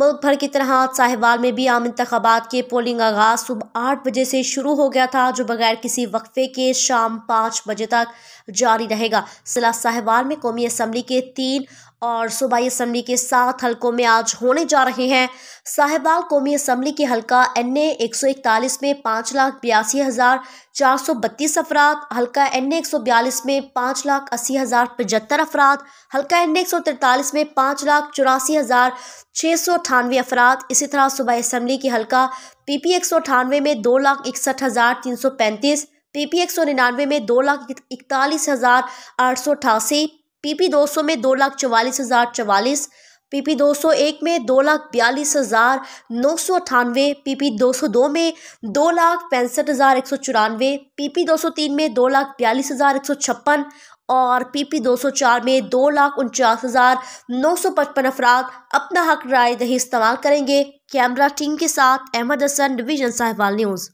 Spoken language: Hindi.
मुल्क भर की तरह साहिवाल में भी आम इंतबात के पोलिंग आगाज सुबह आठ बजे से शुरू हो गया था जो बगैर किसी वक्फे के शाम पाँच बजे तक जारी रहेगा सिला साहिवाल में कौमी असम्बली के तीन और सूबाई असम्बली के सात हलकों में आज होने जा रहे हैं साहिबाल कौमी असम्बली के हलका एन ए एक सौ इकतालीस में पाँच लाख बयासी हज़ार चार सौ बत्तीस अफराद हल्का एन एक सौ बयालीस में पाँच लाख अस्सी हज़ार पचहत्तर अफराद हल्का एन एक सौ तिरतालीस में पाँच लाख चौरासी हज़ार छः सौ अठानवे अफराद इसी तरह सुबह इसम्बली की हल्का पी पी एक सौ अठानवे में दो लाख इकसठ हज़ार तीन सौ पैंतीस पी पी एक सौ निन्यानवे में दो लाख इकतालीस हज़ार आठ सौ अठासी पी पी दो सौ में दो लाख चवालीस हज़ार चवालीस पीपी 201 में दो लाख बयालीस हज़ार नौ सौ अठानवे पीपी 202 में दो लाख पैंसठ हज़ार एक सौ चौरानवे पीपी 203 में दो लाख बयालीस हज़ार एक सौ छप्पन और पीपी 204 में दो लाख उनचास हज़ार नौ सौ पचपन अफराद अपना हक राय दही इस्तेमाल करेंगे कैमरा टीम के साथ अहमद हसन डिवीजन साहिबाल न्यूज़